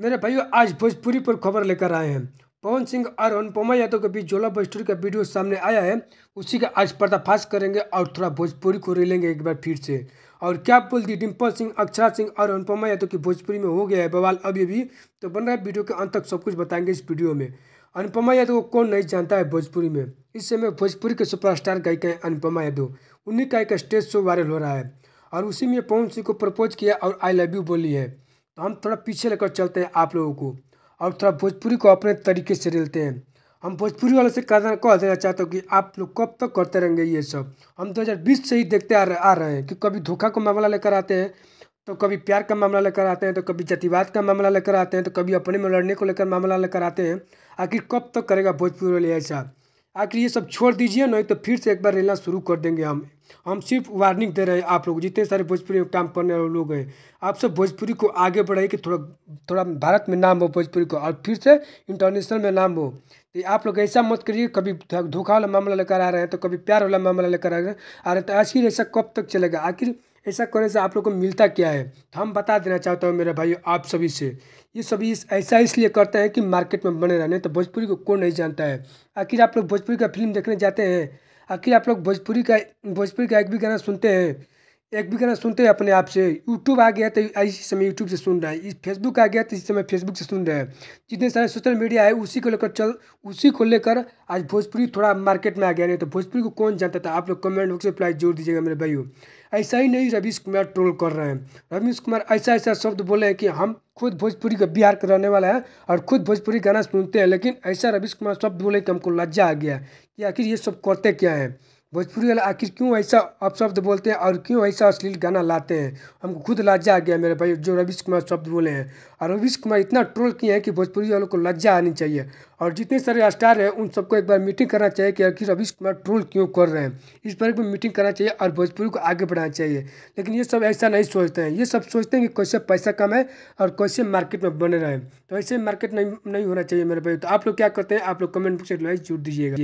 मेरे भाइयों आज भोजपुरी पर खबर लेकर आए हैं पवन सिंह और अनुपमा यादव के बीच जोला बस्टर का वीडियो सामने आया है उसी का आज पर्दाफाश करेंगे और थोड़ा भोजपुरी को रेलेंगे एक बार फिर से और क्या बोल दी डिम्पल सिंह अक्षरा सिंह और अनुपमा यादव की भोजपुरी में हो गया है बवाल अभी भी तो बन रहा है वीडियो के अंत तक सब कुछ बताएंगे इस वीडियो में अनुपमा यादव को कौन नहीं जानता है भोजपुरी में इस समय भोजपुरी के सुपरस्टार गायिका हैं अनुपमा यादव उन्हीं का एक स्टेज शो वायरल हो रहा है और उसी में पवन सिंह को प्रपोज किया और आई लव यू बोली है तो हम थोड़ा पीछे लेकर चलते हैं आप लोगों को और थोड़ा भोजपुरी को अपने तरीके से रेलते हैं हम भोजपुरी वालों से कहना कह देना चाहते हो कि आप लोग कब तक करते रहेंगे ये सब हम 2020 से ही देखते आ रहे आ रहे हैं कि कभी धोखा का मामला लेकर आते हैं तो कभी प्यार का मामला लेकर आते हैं तो कभी जातिवाद का मामला लेकर आते हैं तो कभी अपने में लड़ने को लेकर मामला लेकर आते हैं आखिर कब तक करेगा भोजपुरी वाले ऐसा आखिर ये सब छोड़ दीजिए नहीं तो फिर से एक बार रेलना शुरू कर देंगे हम हम सिर्फ वार्निंग दे रहे हैं आप लोग जितने सारे भोजपुरी में काम करने वाले लोग हैं आप सब भोजपुरी को आगे बढ़ाइए कि थोड़ा थोड़ा भारत में नाम हो भोजपुरी को और फिर से इंटरनेशनल में नाम हो तो आप लोग ऐसा मत करिए कभी धोखा वाला मामला लेकर आ रहे हैं तो कभी प्यार वाला मामला लेकर आ रहे हैं तो आखिर ऐसा कब तक चलेगा आखिर ऐसा करने से आप लोग को मिलता क्या है तो हम बता देना चाहता हूँ मेरे भाई आप सभी से ये सभी इस ऐसा इसलिए करते हैं कि मार्केट में बने रहने तो भोजपुरी को कौन नहीं जानता है आखिर आप लोग भोजपुरी का फिल्म देखने जाते हैं आखिर आप लोग भोजपुरी का भोजपुरी का एक भी गाना सुनते हैं एक भी गाना सुनते हैं अपने आप से यूट्यूब आ गया तो इसी समय यूट्यूब से सुन रहे हैं इस फेसबुक आ गया तो इसी समय फेसबुक से सुन रहे हैं जितने सारे सोशल मीडिया है उसी को लेकर चल उसी को लेकर आज भोजपुरी थोड़ा मार्केट में आ गया नहीं तो भोजपुरी को कौन जानता था आप लोग कमेंट बॉक्स में रिप्लाई जोड़ दीजिएगा मेरे भाई ऐसा ही नहीं रवीश कुमार ट्रोल कर रहे हैं रवीश कुमार ऐसा ऐसा शब्द बोले हैं कि हम खुद भोजपुरी का बिहार के रहने वाला है और खुद भोजपुरी गाना सुनते हैं लेकिन ऐसा रवीश कुमार शब्द बोले कि हमको लज्जा आ गया कि आखिर ये सब करते क्या है भोजपुरी वाला आखिर क्यों ऐसा अपशब्द बोलते हैं और क्यों ऐसा अश्लील गाना लाते हैं हमको खुद लज्जा आ गया मेरे भाई जो रवीश कुमार शब्द बोले हैं और रवीश कुमार इतना ट्रोल किए हैं कि भोजपुरी वालों को लज्जा आनी चाहिए और जितने सारे स्टार हैं उन सबको एक बार मीटिंग करना चाहिए कि आखिर रवीश कुमार ट्रोल क्यों कर रहे हैं इस पर एक बार मीटिंग करना चाहिए और भोजपुरी को आगे बढ़ाना चाहिए लेकिन ये सब ऐसा नहीं सोचते हैं ये सब सोचते हैं कि कैसे पैसा कमाए और कैसे मार्केट में बने रहें तो ऐसे मार्केट नहीं नहीं होना चाहिए मेरे भाई तो आप लोग क्या करते हैं आप लोग कमेंट बॉक्स में जुड़ दीजिएगा